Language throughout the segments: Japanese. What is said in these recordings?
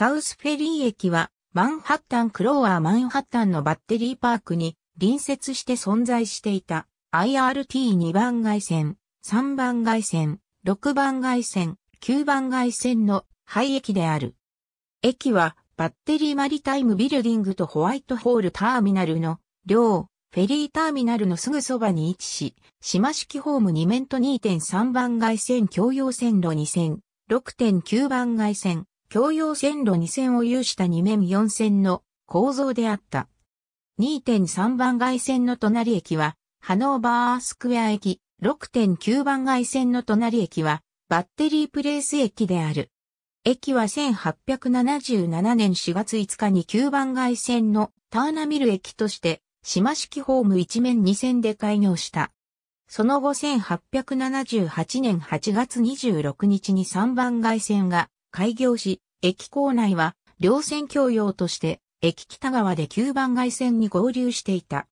サウスフェリー駅は、マンハッタンクローーマンハッタンのバッテリーパークに隣接して存在していた IRT2 番街線、3番街線、6番街線、9番街線の廃駅である。駅はバッテリーマリタイムビルディングとホワイトホールターミナルの両フェリーターミナルのすぐそばに位置し、島式ホーム2面と2.3番街線共用線路2線、6.9番街線、共用線路2線を有した2面4線の構造であった。2.3番外線の隣駅は、ハノーバースクエア駅、6.9番外線の隣駅は、バッテリープレイス駅である。駅は1877年4月5日に9番外線のターナミル駅として、島式ホーム一面2線で開業した。その後1878年8月26日に3番外線が開業し、駅構内は、両線共用として、駅北側で9番街線に合流していた。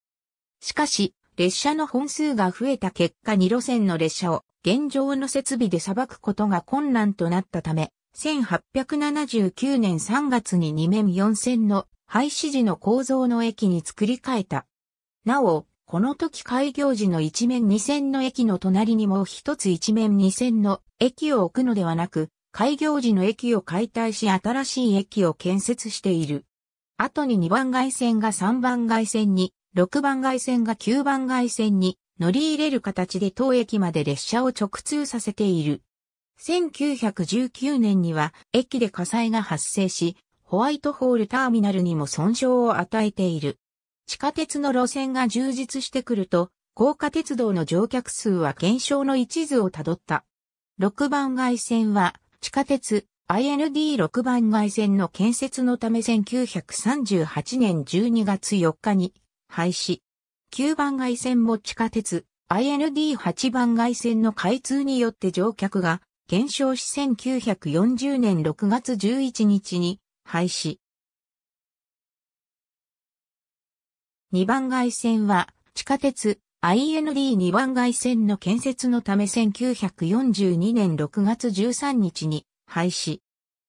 しかし、列車の本数が増えた結果2路線の列車を現状の設備で裁くことが困難となったため、1879年3月に2面4線の廃止時の構造の駅に作り変えた。なお、この時開業時の一面二線の駅の隣にもう一つ一面二線の駅を置くのではなく、開業時の駅を解体し新しい駅を建設している。後に2番街線が3番街線に、6番街線が9番街線に乗り入れる形で当駅まで列車を直通させている。1919年には駅で火災が発生し、ホワイトホールターミナルにも損傷を与えている。地下鉄の路線が充実してくると、高架鉄道の乗客数は減少の一途をたどった。6番街線は地下鉄 IND6 番街線の建設のため1938年12月4日に廃止。9番街線も地下鉄 IND8 番街線の開通によって乗客が減少し1940年6月11日に廃止。2番街線は地下鉄 IND2 番街線の建設のため1942年6月13日に廃止。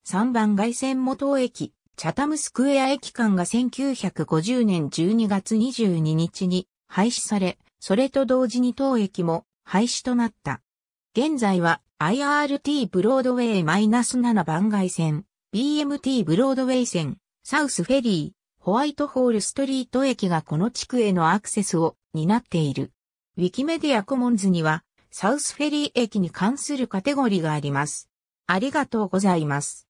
3番街線元駅、チャタムスクエア駅間が1950年12月22日に廃止され、それと同時に当駅も廃止となった。現在は IRT ブロードウェイ -7 番街線、BMT ブロードウェイ線、サウスフェリー、ホワイトホールストリート駅がこの地区へのアクセスをになっている。ウィキメディアコモンズには、サウスフェリー駅に関するカテゴリーがあります。ありがとうございます。